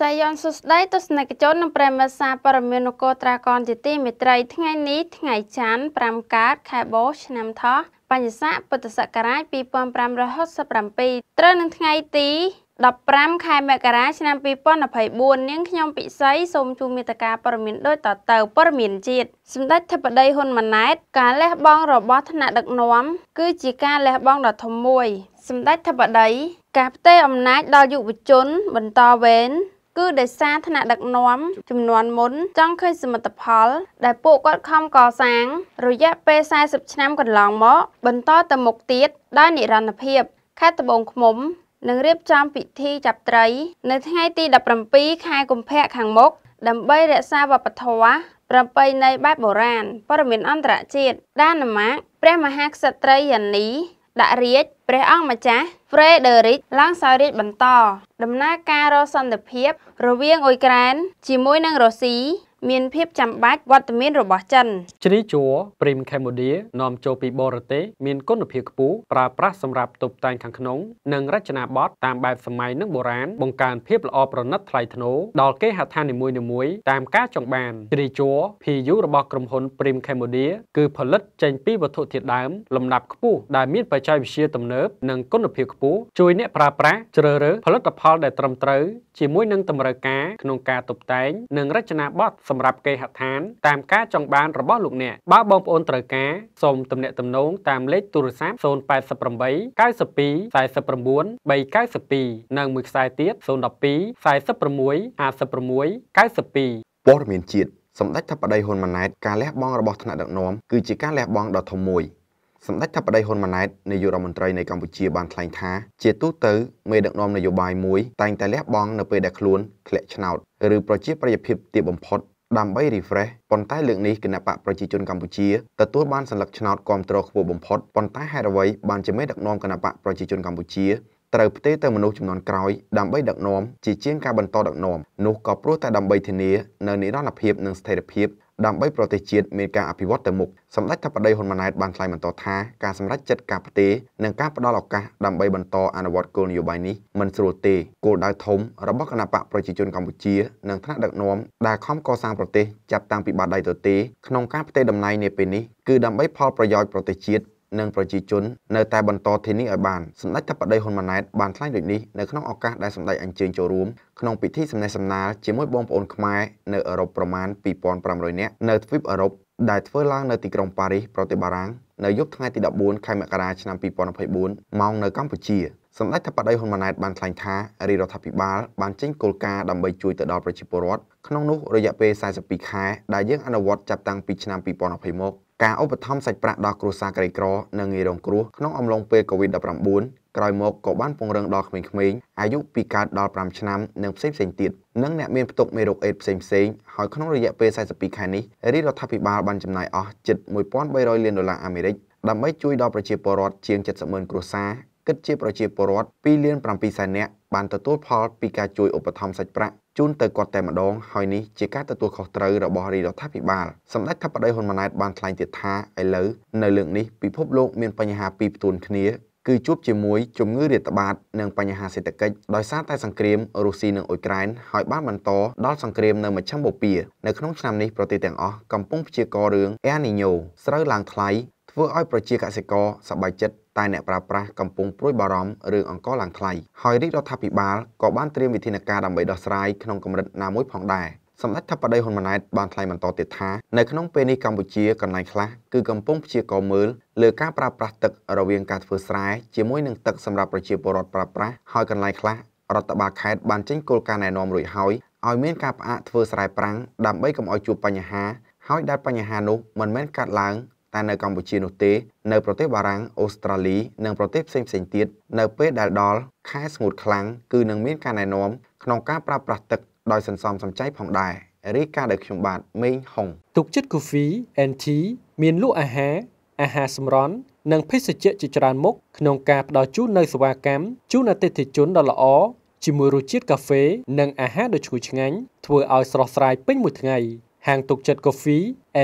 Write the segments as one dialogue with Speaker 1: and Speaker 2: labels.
Speaker 1: សយនសុស្ដីទស្សនិកជននិងប្រិមសាព័រមាននគរត្រាកនជាទីមេត្រីថ្ងៃនេះថ្ងៃច័ន្ទ5កើតខែបូស្ឆ្នាំថោះបញ្ញស័កពុទ្ធសករាជ2567ត្រូវនឹងថ្ងៃទី15ខែមករាឆ្នាំ2024នាងខ្ញុំពិសីសូមជូនមេត្តាព័រមានដូចតទៅព័រមានជាតិសម្ដេចធិបតីហ៊ុនម៉ាណែតការលះបង់របស់ថ្នាក់ដឹកនាំគឺជាការលះបង់ដ៏ធំមួយ សម្ដេចធិបតីការផ្ទេរអំណាចដល់យុវជនបន្តវេនគឺដោយសារថ្នាក់ដឹកនាំចំនួនមុន ចង់ឃើញសមិទ្ធផល ដែលពួកគាត់ខំកសាង រយៈពេល40ឆ្នាំកន្លងមកបន្តទៅមុខទៀតដោយនិរន្តរភាពខេត្តត្បូងឃ្មុំនឹងរៀបចំពិធីចាប់ត្រីនៅថ្ងៃទី17ខែកុម្ភៈខាងមុខដើម្បីរក្សាវប្បធម៌ប្រពៃណីបែបបុរាណព័ត៌មានអន្តរជាតិដានម៉ាក ព្រះមហាក្សត្រីយានីដាក់រាជព្រះអង្គម្ចាស់ Frederick ឡើងសោយរាជបន្តដំណើរការរកសន្តិភាព រវាងអ៊ុយក្រែនជាមួយនឹងរុស្ស៊ីមានភាពចាំបាច់វត្តមានរបស់ចិន
Speaker 2: ជ្រីជួរព្រីមខេមបូឌានាំចូលពីបរទេសមានគុណភាពខ្ពស់ប្រើប្រាស់សម្រាប់តុបតែងខាងក្នុង និងរចនាបថតាមបែបសម័យនិងបុរាណបង្កើនភាពល្អប្រណិតថ្លៃថ្នូរដល់គេហដ្ឋាននីមួយៗតាមការចង់បានជ្រីជួរ PU របស់ក្រុមហ៊ុនព្រីមខេមបូឌាគឺផលិតចេញពីវត្ថុធាតុដើម លំដាប់ខ្ពស់ដែលមានបច្ចេកវិទ្យាទំនើបនិងគុណភាពខ្ពស់ជួយអ្នកប្រើប្រាស់ជ្រើសរើសផលិតផលដែលត្រឹមត្រូវជាមួយនឹងតម្រូវការក្នុងការតុបតែង និងរចនាបថសម្រាប់គេហដ្ឋានតាមការចង់បានរបស់លោកអ្នកបើបងប្អូនត្រូវការសូមទំនាក់ទំនងតាមលេខទូរស័ព្ទ088 92 49 392និងមួយខ្សែទៀត012 46 56 92ព
Speaker 3: ័ត៌មានជាតិសម្ដេចធិបតីហ៊ុនម៉ាណែតការលះបង់របស់ថ្នាក់ដឹកនាំគឺជាការលះបង់ដ៏ធំមួយសម្ដេចធិបតីហ៊ុនម៉ាណែតនាយករដ្ឋមន្ត្រីនៃកម្ពុជាបានថ្លែងថា ជាទូទៅមេដឹកនាំនយោបាយមួយ តែងតែលះបង់នៅពេលដែលខ្លួនធ្លាក់ឆ្នោតឬប្រជាប្រិយភាពទាបបំផុតដើម្បី refresh ប៉ុន្តែលើកនេះគណៈបកប្រជាជនកម្ពុជាទទួលបានសัญลักษณ์ឆ្នោតគ្រប់គ្រងខ្ពស់បំផុតប៉ុន្តែហេតុអ្វីបានជាមេដឹកនាំគណៈបកប្រជាជនកម្ពុជាត្រូវផ្ទេរទៅមនុស្សចំនួនក្រោយ ដើម្បីដឹកនាំជាជាងការបន្តដឹកនាំនោះក៏ព្រោះតែដើម្បីធានានៅនិរន្តរភាព និងស្ថិរភាពដើម្បីប្រទេសជាតិមានការអភិវឌ្ឍទៅមុខសម្ដេចថាបតីហ៊ុនម៉ាណែតបានថ្លែងបន្តថាការសម្រេចចិត្តការផ្ទេរនិងការផ្តល់ឱកាសដើម្បីបន្តអនុវត្តគោលនយោបាយនេះមិនស្រួលទេគោលដៅធំរបស់គណបកប្រជាជនកម្ពុជានិងថ្នាក់ដឹកនាំដែលខំកសាងប្រទេសចាប់តាំងពីបាតដៃទទេក្នុងការផ្ទេរតំណែងនាពេលនេះគឺដើម្បីផលប្រយោជន៍ប្រទេសជាតិនិងប្រជាជននៅតែបន្តធានាឲ្យបានសម្ដេចតបដីហ៊ុនម៉ាណែតបានថ្លែងដូចនេះនៅក្នុងឱកាសដែលសម្ដេចអញ្ជើញចូលរួមក្នុងពិធីសម្ដែងសម្ដាលជាមួយបងប្អូនខ្មែរនៅអឺរ៉ុបប្រមាណ2500នាក់នៅទ្វីបអឺរ៉ុបដែលធ្វើឡើងនៅទីក្រុងប៉ារីសប្រទេសបារាំងនៅយប់ថ្ងៃទី14ខែមករាឆ្នាំ2024ម៉ោងនៅកម្ពុជាសម្ដេចថាបដីហ៊ុនម៉ាណែតបានថ្លែងថារាជរដ្ឋាភិបាលបានចេញគោលការណ៍ដើម្បីជួយទៅដល់ប្រជាពលរដ្ឋក្នុងនោះរយៈពេល42ខែដែលយើងអនុវត្តចាប់តាំងពីឆ្នាំ2020មកការឧបត្ថម្ភសាច់ប្រាក់ដល់គ្រួសារក្រីក្រនិងងាយរងគ្រោះក្នុងអំឡុងពេល COVID-19 ក្រោយមកក៏បានពង្រឹងដល់ក្មេងៗអាយុពីកើតដល់5ឆ្នាំនិងផ្សេងផ្សេងទៀតនិងអ្នកមានផ្ទុកមេរោគអេដផ្សេងផ្សេងហើយក្នុងរយៈពេល42ខែនេះរាជរដ្ឋាភិបាលបានចំណាយអស់ជិត1300លានដុល្លារអាមេរិកដើម្បីជួយដល់ប្រជាពលរដ្ឋជាង70ម៉ឺនគ្រួសារគិតជាប្រជាពលរដ្ឋ2លាន7សែននាក់បានទទួលផលពីការជួយឧបត្ថម្ភសាច់ប្រាក់ជូនទៅគាត់តែម្ដងហើយនេះជាការទទួលខុសត្រូវរបស់រាជរដ្ឋាភិបាលសម្ដេចថាបតីហ៊ុនម៉ាណែតបានថ្លែងទៀតថាឥឡូវនៅលើកនេះពិភពលោកមានបញ្ហាពីរផ្ទួនគ្នាគឺជួបជាមួយជំងឺរាតត្បាត និងបញ្ហាសេដ្ឋកិច្ចដោយសារតែសង្គ្រាមរុស្ស៊ីនិងអ៊ុយក្រែនហើយបានបន្តដល់សង្គ្រាមនៅមជ្ឈមបូព៌ានៅក្នុងឆ្នាំនេះប្រទេសទាំងអស់កំពុងព្យាកររឿងអេនីញ៉ូស្រូវឡើងថ្លៃធ្វើឲ្យប្រជាកសិករសប្បាយចិត្តតែអ្នកប្រើប្រាស់កំពុងព្រួយបារម្ភរឿងអង្គរឡើងថ្លៃហើយរាជរដ្ឋាភិបាលក៏បានត្រៀមវិធានការដើម្បីដោះស្រាយក្នុងកម្រិតណាមួយផងដែរសម្ដេចថាបដីហ៊ុនម៉ាណែតបានថ្លែងបន្តទៀតថានៅក្នុងពេលនេះកម្ពុជាកន្លែងខ្លះគឺកំពុងព្យាករមើលលើការប្រើប្រាស់ទឹករវាងការធ្វើស្រែជាមួយនឹងទឹក សម្រាប់ប្រជាពលរដ្ឋប្រើប្រាស់ហើយកន្លែងខ្លះរដ្ឋបាលខេត្តបានចេញគោលការណ៍ណែនាំរួចហើយឲ្យមានការផ្អាកធ្វើស្រែប្រាំងដើម្បីកុំឲ្យជួបបញ្ហាហើយដែលបញ្ហានោះមិនមែនកើតឡើងតែនៅកម្ពុជានោះទេ នៅប្រទេសបារាំងអូស្ត្រាលីនិងប្រទេសផ្សេងៗទៀតនៅពេលដែលដល់ខែស្ងួតខ្លាំងគឺនឹងមានការណែនាំក្នុងការប្រើប្រាស់ទឹកដោយសន្សំសំចៃផងដែររីកាដែលខ្ញុំបាទមេងហុងទុកចិត្តកាហ្វេ NT មានលក់អាហារអាហារសម្រន់និងភេ
Speaker 2: សជ្ជៈជាច្រើនមុខក្នុងការផ្ដល់ជូននៅសេវាកម្មជូនអតិថិជនដ៏ល្អជាមួយរសជាតិកាហ្វេនិងអាហារដ៏ឈ្ងុយឆ្ងាញ់ធ្វើឲ្យស្រស់ស្រាយពេញមួយថ្ងៃហាងទុកចិត្តកាហ្វេ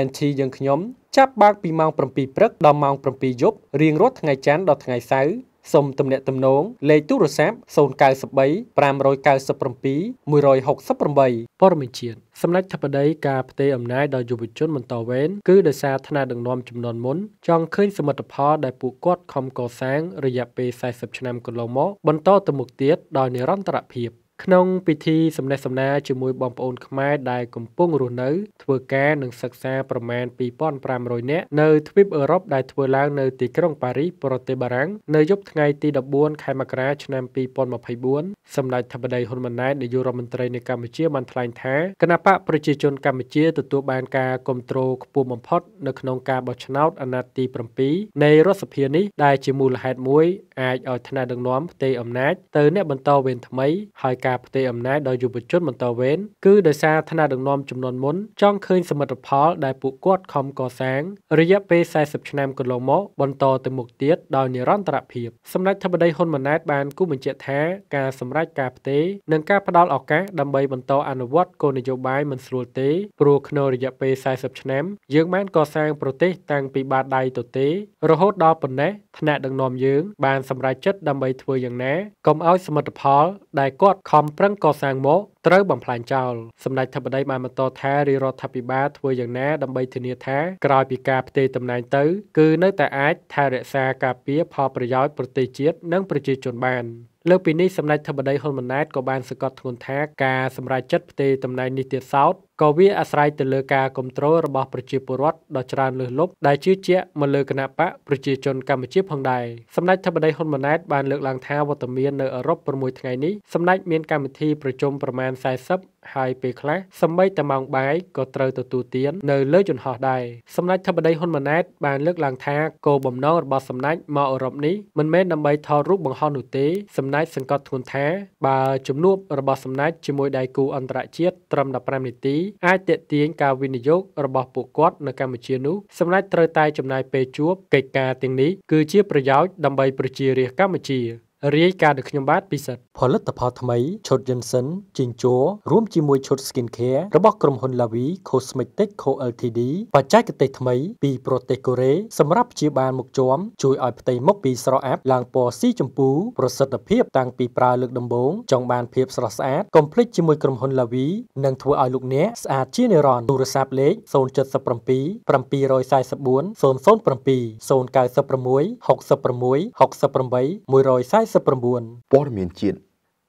Speaker 2: NT យើងខ្ញុំចាប់បើកពីម៉ោង7ព្រឹកដល់ម៉ោង7យប់រៀងរាល់ថ្ងៃច័ន្ទដល់ថ្ងៃសៅរ៍សូមទំនាក់ទំនងលេខទូរស័ព្ទ093 597 168ព័ត៌មានជាតិសម្ដេចថាបតីការផ្ទេរអំណាចដល់យុវជនបន្តវេនគឺដោយសារថ្នាក់ដឹកនាំចំនួនមុនចង់ឃើញសមិទ្ធផលដែលពួកគាត់ខំកសាងរយៈពេល40ឆ្នាំកន្លងមក បន្តទៅមុខទៀតដោយនិរន្តរភាព។ក្នុងពិធីសំណេះសំណាលជាមួយបងប្អូនខ្មែរដែលកំពុងរស់នៅធ្វើការនិងសិក្សាប្រមាណ2500នាក់នៅទ្វីបអឺរ៉ុបដែលធ្វើឡើងនៅទីក្រុងប៉ារីសប្រទេសបារាំងនៅយប់ថ្ងៃទី14ខែមករាឆ្នាំ2024សម្ដេចធិបតីហ៊ុនម៉ាណែតនាយករដ្ឋមន្ត្រីនៃកម្ពុជាបានថ្លែងថាគណបកប្រជាជនកម្ពុជាទទួលបានការគ្រប់គ្រងខ្ពស់បំផុតនៅក្នុងការបោះឆ្នោតអាណត្តិទី7នៃរដ្ឋសភានេះដែលជាមូលហេតុមួយអាចឲ្យថ្នាក់ដឹកនាំផ្ទេរអំណាចទៅអ្នកបន្តវេនថ្មីហើយការផ្ទេរអំណាចដល់យុវជនបន្តវេនគឺដោយសារថ្នាក់ដឹកនាំចំនួនមុនចង់ឃើញសមិទ្ធផល ដែលពួកគាត់ខំកសាងរយៈពេល40ឆ្នាំកន្លងមក បន្តទៅមុខទៀតដោយនិរន្តរភាពសម្ដេចធិបតីហ៊ុនម៉ាណែតបានគូបញ្ជាក់ថាការសម្រេចការផ្ទេរនិងការផ្តល់ឱកាសដើម្បីបន្តអនុវត្តគោលនយោបាយមិនស្រួលទេព្រោះក្នុងរយៈពេល40ឆ្នាំយើងបានកសាងប្រទេសតាំងពីបាតដៃទៅទេរហូតដល់ប៉ុណ្ណេះថ្នាក់ដឹកនាំយើងបានសម្រេចចិត្តដើម្បីធ្វើយ៉ាងណាកុំឲ្យសមិទ្ធផលដែលគាត់ខខំប្រឹងកសាងមកត្រូវបំផ្លាញចោលសម្ដេចធិបតីបានបន្តថារាជរដ្ឋាភិបាលធ្វើយ៉ាងណាដើម្បីធានាថាក្រោយពីការផ្ទេរតំណែងទៅគឺនៅតែអាចថែរក្សាការពារផលប្រយោជន៍ប្រទេសជាតិនិងប្រជាជនបានលើពីនេះសម្ដេចធិបតីហ៊ុនម៉ាណែតក៏បានសង្កត់ធ្ងន់ថាការសម្រេចចិត្តផ្ទេរតំណែងនេះទៀតសោតក៏វាអាស្រ័យទៅលើការគ្រប់គ្រងរបស់ប្រជាពលរដ្ឋដ៏ច្រើនលើសលប់ដែលជឿជាក់មកលើគណបកប្រជាជនកម្ពុជា ផងដែរសម្ដេចធិបតីហ៊ុនម៉ាណែតបានលើកឡើងថាវត្តមាននៅអឺរ៉ុប6ថ្ងៃនេះសម្ដេចមានកម្មវិធីប្រជុំប្រមាណ40ហើយពេលខ្លះសម្បីតែម៉ោងបាយក៏ត្រូវទទួលទាននៅលើយន្តហោះដែរសម្ដេចធិបតីហ៊ុនម៉ាណែតបានលើកឡើងថាគោលបំណងរបស់សម្ដេចមកអឺរ៉ុបនេះមិនមែនដើម្បីថតរូបបង្ហោះនោះទេសម្ដេចសង្កត់ធ្ងន់ថាបើជំនួបរបស់សម្ដេចជាមួយដៃគូអន្តរជាតិត្រឹម15នាទីអាចតេទៀងការវិនិយោគរបស់ពួកគាត់នៅកម្ពុជានោះសម្ដេចត្រូវតែចំណាយពេលជួបកិច្ចការទាំងនេះគឺជាប្រយោជន៍ដើម្បីប្រជារាស្ត្រកម្ពុជា។រាយការណ៍ដោយខ្ញុំបាទពិសិដ្ឋផលិតផលថ្មីឈុត Jensen ជីងជោរួមជាមួយឈុត Skin Care របស់ក្រុមហ៊ុន Lavi Cosmetic Co Ltd បច្ចេកទេសថ្មីពីប្រទេសកូរ៉េសម្រាប់ព្យាបាលមុខជាំជួយឲ្យផ្ទៃមុខពីស្រអាប់ឡើងពណ៌ស៊ីជម្ពូប្រសិទ្ធភាពតាំងពីប្រើលើកដំបូងចង់បានភាពស្រស់ស្អាតកុំភ្លេចជាមួយក្រុមហ៊ុន Lavi និងធ្វើឲ្យលោកអ្នកស្អាតជានិរន្តរ៍ទូរស័ព្ទលេខ077 744 007 096
Speaker 3: 66 68 140 49ព័ត៌មានជាតិ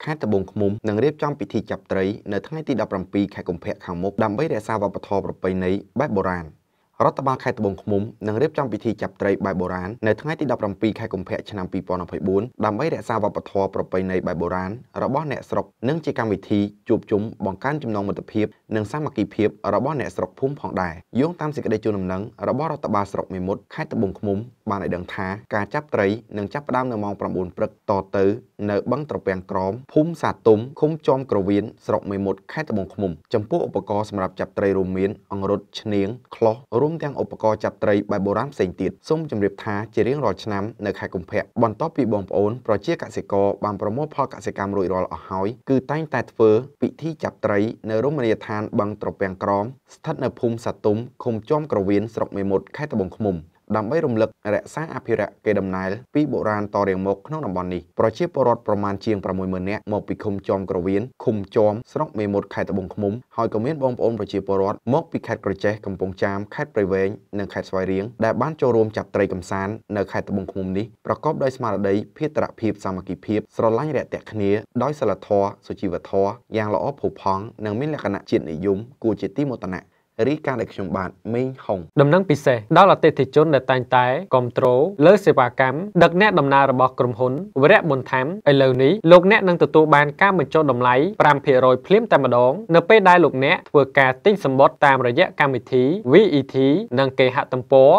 Speaker 3: ខេត្តត្បូងឃ្មុំនឹងរៀបចំពិធីចាប់ត្រីនៅថ្ងៃទី17ខែកុម្ភៈខាងមុខដើម្បីរក្សាវប្បធម៌ប្រពៃណីបែបបុរាណ។រដ្ឋបាលខេត្តត្បូងឃ្មុំនឹងរៀបចំពិធីចាប់ត្រីបែបបុរាណនៅថ្ងៃទី17ខែកុម្ភៈឆ្នាំ2024ដើម្បីរក្សាវប្បធម៌ប្រពៃណីបែបបុរាណរបស់អ្នកស្រុកនិងជាកម្មវិធីជួបជុំបង្កើនចំណងមិត្តភាពនិងសាមគ្គីភាពរបស់អ្នកស្រុកភូមិផងដែរយោងតាមសេចក្តីជូនដំណឹងរបស់រដ្ឋបាលស្រុកមេមត់ខេត្តត្បូងឃ្មុំបានឲ្យដឹងថាការចាប់ត្រីនឹងចាប់ផ្ដើមនៅម៉ោង9ព្រឹកតទៅនៅបឹងត្រពាំងក្រមភូមិសាទុំឃុំចោមក្រវៀនស្រុកមេមត់ខេត្តត្បូងឃ្មុំចំពោះឧបករណ៍សម្រាប់ចាប់ត្រីរួមមាន អង្រុតឈ្នាងខ្លោះររួមទាំងឧបករណ៍ចាប់ត្រីបែបបុរាណផ្សេងទៀតសូមជម្រាបថាជារៀងរាល់ឆ្នាំនៅខែកុម្ភៈបន្ទាប់ពីបងប្អូនប្រជាកសិករបានប្រមូលផលកសិកម្មរួចរាល់អស់ហើយគឺតែងតែធ្វើពិធីចាប់ត្រី នៅរមណីយដ្ឋានបឹងត្រពាំងក្រម ស្ថិតនៅភូមិសាទុំឃុំជොមក្រវៀនស្រុកមេមត់ខេត្តត្បូងឃ្មុំដើម្បីរំលឹករក្សាអភិរក្សកេរដំណែលពីបុរាណតរៀងមកក្នុងតំបន់នេះប្រជាពលរដ្ឋប្រមាណជាង60000នាក់មកពីឃុំចោមក្រវៀនឃុំចោមស្រុកមេមត់ខេត្តត្បូងឃ្មុំហើយក៏មានបងប្អូនប្រជាពលរដ្ឋមកពីខេត្តក្រចេះកំពង់ចាមខេត្តព្រៃវែងនិងខេត្តស្វាយរៀងដែលបានចូលរួមចាប់ត្រីកំសាន្តនៅខេត្តត្បូងឃ្មុំនេះប្រកបដោយស្មារតីភេត្រភាពសាមគ្គីភាពស្រឡាញ់រាក់ទាក់គ្នាដោយសិលធម៌សុជីវធម៌យ៉ាងល្អផូរផង់និងមានលក្ខណៈជាតិនិយម គួរជាទីមោទនៈរីកាដែលខ្ញុំបាទមេងហុង
Speaker 2: ដំណឹងពិសេសដល់អតិថិជនដែលតែងតែគ្រប់គ្រងលើសេវាកម្មដឹកអ្នកដំណើររបស់ក្រុមហ៊ុនវរៈបុនថាំឥឡូវនេះលោកអ្នកនឹងទទួលបានការបញ្ចុះតម្លៃ5%ភ្លាមតែម្ដងនៅពេលដែលលោកអ្នកធ្វើការទិញសម្បត្តិតាមរយៈកម្មវិធី VET និងគេហទំព័រ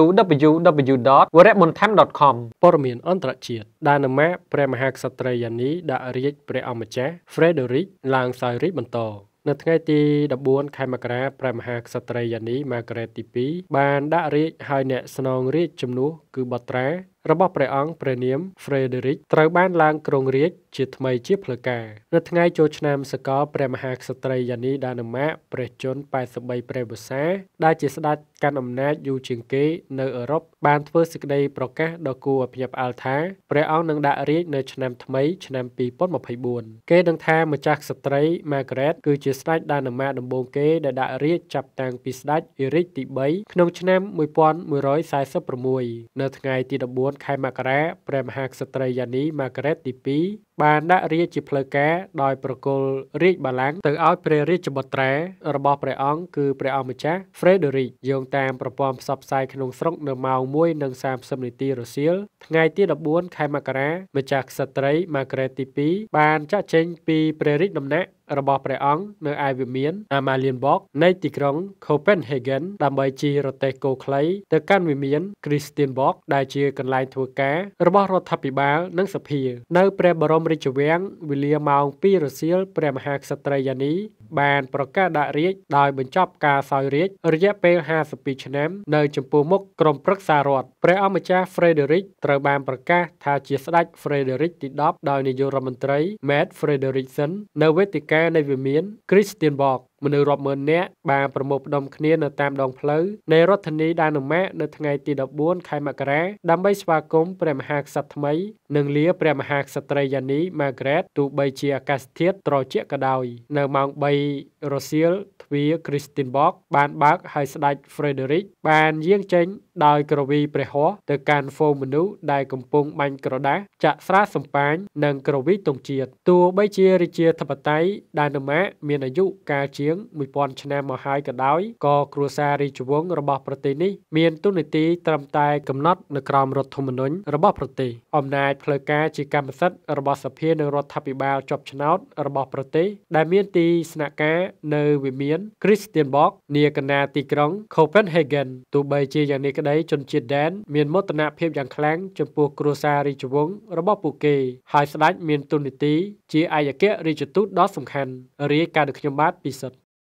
Speaker 2: www.wremontham.com ព័ត៌មានអន្តរជាតិដាណាម៉ាព្រះមហាក្សត្រីយានីដាក់រាជព្រះអម្ចាស់ Frederick ឡើងសោយរាជបន្តនៅថ្ងៃទី14ខែមករាព្រះមហាក្សត្រីយានីម៉ាក្រេតទី2បានដាក់រាជឲ្យអ្នកស្នងរាជជំនួសគឺបត្រារបស់ព្រះអង្គព្រះនាម Frederick ត្រូវបានឡើងគ្រងរាជជាថ្មីជាផ្លូវការនៅថ្ងៃចូលឆ្នាំ សកលព្រះមហាក្សត្រីយានី ដានម៉ាព្រះជន្ម83ព្រះវស្សាដែលជាស្ដេចកាន់អំណាចយូរជាងគេនៅអឺរ៉ុបបានធ្វើសេចក្តីប្រកាសដ៏គួរឲ្យភ្ញាក់ផ្អើលថាព្រះអង្គនឹងដាក់រាជនៅឆ្នាំថ្មីឆ្នាំ2024គេនឹងថាម្ចាស់ក្សត្រី Margaret គឺជាស្ដេចដានម៉ាដំបូងគេដែលដាក់រាជចាប់តាំងពីស្ដេចអេរិកទី3ក្នុងឆ្នាំ1146នៅថ្ងៃទី14ខែមករាព្រះមហាក្សត្រីយានី Margaret ទី2បានដាក់រាជជាផ្លូវការដោយប្រគល់រាជបល្ល័ង្កទៅឲ្យព្រះរាជបុត្រារបស់ព្រះអង្គគឺព្រះអង្គម្ចាស់ Frederick យោងតាមប្រព័ន្ធផ្សព្វផ្សាយក្នុងស្រុកនៅម៉ោង1:30នាទីរសៀលថ្ងៃទី14ខែមករាម្ចាស់ក្សត្រី Margaret ទី2បានចាក់ចេញពីព្រះរាជដំណាក់របស់ព្រះអង្គនៅឯវិមានអាម៉ាលៀនបុកនៃទីក្រុង Copenhagen ដើម្បីជិះរទេះគោខ្លីទៅកាន់វិមាន Christianborg ដែលជាកន្លែងធ្វើការរបស់រដ្ឋាភិបាលនិងសភានៅព្រះបរមរាជវាំងវេលាម៉ោង2រសៀលព្រះមហាក្សត្រីយានីបានប្រកាសដាក់រាជដោយបញ្ចប់ការសោយរាជរយៈពេល52ឆ្នាំ នៅចំពោះមុខក្រុមប្រឹក្សារដ្ឋព្រះអម្ចាស់ Frederick ត្រូវបានប្រកាសថាជាស្ដេច Frederick ទី10ដោយនាយករដ្ឋមន្ត្រី Matt Frederiksen នៅវេទិកានៃវិមាន Christianborg មនុស្សរាប់ម៉ឺននាក់បានប្រមូលផ្ដុំគ្នានៅតាមដងផ្លូវនៃរដ្ឋធានីដាណូម៉ាកនៅថ្ងៃទី14ខែមករាដើម្បីស្វាគមន៍ព្រះមហាក្សត្រថ្មីនិងលាព្រះមហាក្សត្រីយ៉ានីម៉ាហ្គ្រេតទូបីជាអាកាសធាតុត្រជាក់ក៏ដោយនៅម៉ោង3រសៀលទ្វារគ្រីស្ទីនបុកបានបើកហើយស្ដេចហ្វ្រេដេរិកបានយាងចេញដោយក្រវីព្រះហស្ថទៅកាន់ហ្វូមនុស្សដែលកំពុងបាញ់ក្រដាសចាក់ស្រាសម្បាញ និងក្រវីទងជាតិទោះបីជារាជាធិបតីដាណូម៉ាកមានអាយុកាលជាង1000ឆ្នាំមកហើយក៏ដោយក៏គ្រួសាររាជវង្សរបស់ប្រទេសនេះមានទូនីតិត្រឹមតែកំណត់នៅក្រោមរដ្ឋធម្មនុញ្ញរបស់ប្រទេសអំណាចផ្លូវការជាកម្មសិទ្ធិរបស់សភានិងរដ្ឋាភិបាលជាប់ឆ្នោតរបស់ប្រទេសដែលមានទីស្នាក់ការនៅវិមាន Christianborg នាកណ្ដាលទីក្រុង Copenhagen ទោះបីជាយ៉ាងនេះក្តីជនជាតិដែនមានមោទនភាពយ៉ាងខ្លាំងចំពោះគ្រួសាររាជវង្សរបស់ពួកគេហើយស្ដេចមានទូនីតិជាឯកអគ្គរាជទូតដ៏សំខាន់រាយការណ៍ដោយខ្ញុំបាទពិសិដ្ឋ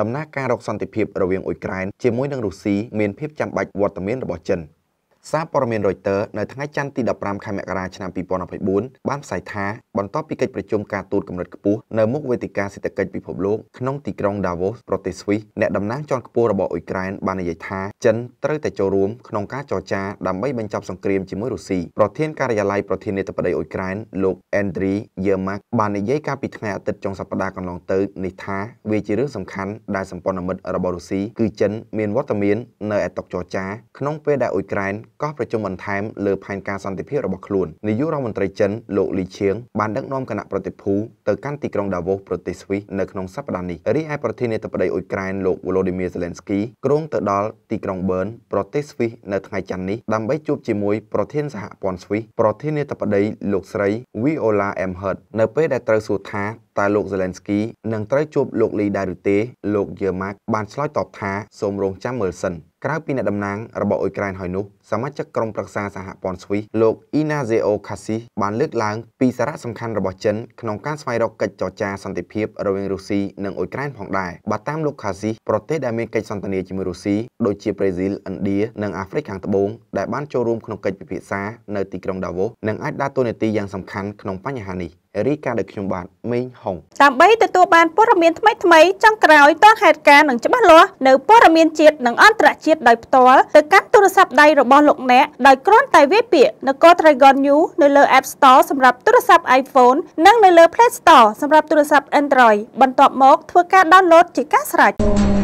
Speaker 3: ដំណើរការរកសន្តិភាពរវាងអ៊ុយក្រែនជាមួយនឹងរុស្ស៊ីមានភាពចាំបាច់វត្តមានរបស់ចិន។សារព័ត៌មាន Reuters នៅថ្ងៃច័ន្ទទី15ខែមករាឆ្នាំ2024បានផ្សាយថាបន្ទាប់ពីកិច្ចប្រជុំការទូតកម្រិតខ្ពស់នៅមុខវេទិកាសេដ្ឋកិច្ចពិភពលោកក្នុងទីក្រុង Davos ប្រទេសស្វីសអ្នកតំណាងជាន់ខ្ពស់របស់អ៊ុយក្រែនបាននិយាយថាចិនត្រូវតែចូលរួមក្នុងការចរចាដើម្បីបញ្ចប់សង្គ្រាមជាមួយរុស្ស៊ីប្រធានការិយាល័យប្រធានាធិបតីអ៊ុយក្រែនលោក Andriy Yermak បាននិយាយកាលពីថ្ងៃអាទិត្យចុងសប្តាហ៍កន្លងទៅនេះថាវាជារឿងសំខាន់ដែលសម្ព័ន្ធមិត្តរបស់រុស្ស៊ីគឺចិន មានវត្តមាននៅឯតុចរចាក្នុងពេលដែលអ៊ុយក្រែនក៏ប្រជុំបន្ថែមលើផែនការសន្តិភាពរបស់ខ្លួននាយករដ្ឋមន្ត្រីចិនលោកលីឈៀងបានដឹកនាំគណៈប្រតិភូទៅកាន់ទីក្រុងដាវូសប្រទេសស្វីសនៅក្នុងសប្តាហ៍នេះរីឯប្រធានាធិបតីអ៊ុយក្រែនលោក Volodymyr Zelensky ក្រុងទៅដល់ទីក្រុងប៊ឺនប្រទេសស្វីសនៅថ្ងៃច័ន្ទនេះដើម្បីជួបជាមួយប្រធានសហព័ន្ធស្វីសប្រធានាធិបតី លោកស្រី Viola M Heard នៅពេលដែលត្រូវសួរថាតើលោក Zelensky នឹងត្រូវជួបលោកលីដែរឬទេលោក Yermak បានឆ្លើយតបថាសូមរងចាំមើលសិនក្រៅពីអ្នកតំណាងរបស់អ៊ុយក្រែនហើយនោះសមាជិកក្រុមប្រឹក្សាសហព័ន្ធស្វីសលោក Inazeo Cassis បានលើកឡើងពីសារៈសំខាន់របស់ចិនក្នុងការស្វែងរកកិច្ចចរចាសន្តិភាពរវាងរុស្ស៊ីនិងអ៊ុយក្រែនផងដែរបើតាមលោក Cassis ប្រទេសដែលមានកិច្ចសន្ទនាជាមួយរុស្ស៊ីដូចជាប្រេស៊ីលឥណ្ឌានិងអាហ្វ្រិកខាងត្បូងដែលបានចូលរួមក្នុងកិច្ចពិភាក្សានៅទីក្រុង Davos និងអាចដើរតួនាទីយ៉ាងសំខាន់ក្នុងបញ្ហានេះរីកាដែលខ្ញុំបាទមេងហុង
Speaker 1: ដើម្បីទទួលបានព័ត៌មានថ្មីថ្មីចុងក្រោយតហេតុការណ៍នឹងច្បាស់លាស់នៅព័ត៌មានជាតិនិងអន្តរជាតិដោយផ្ទាល់ទៅកាន់ទូរស័ព្ទដៃរបស់របស់លោកអ្នកដោយគ្រាន់តែវាយពាក្យនគរ Dragon New នៅលើ App Store សម្រាប់ទូរស័ព្ទ iPhone និងនៅលើ Play Store សម្រាប់ទូរស័ព្ទ Android បន្ទាប់មក ធ្វើការ download ជាការស្រេច។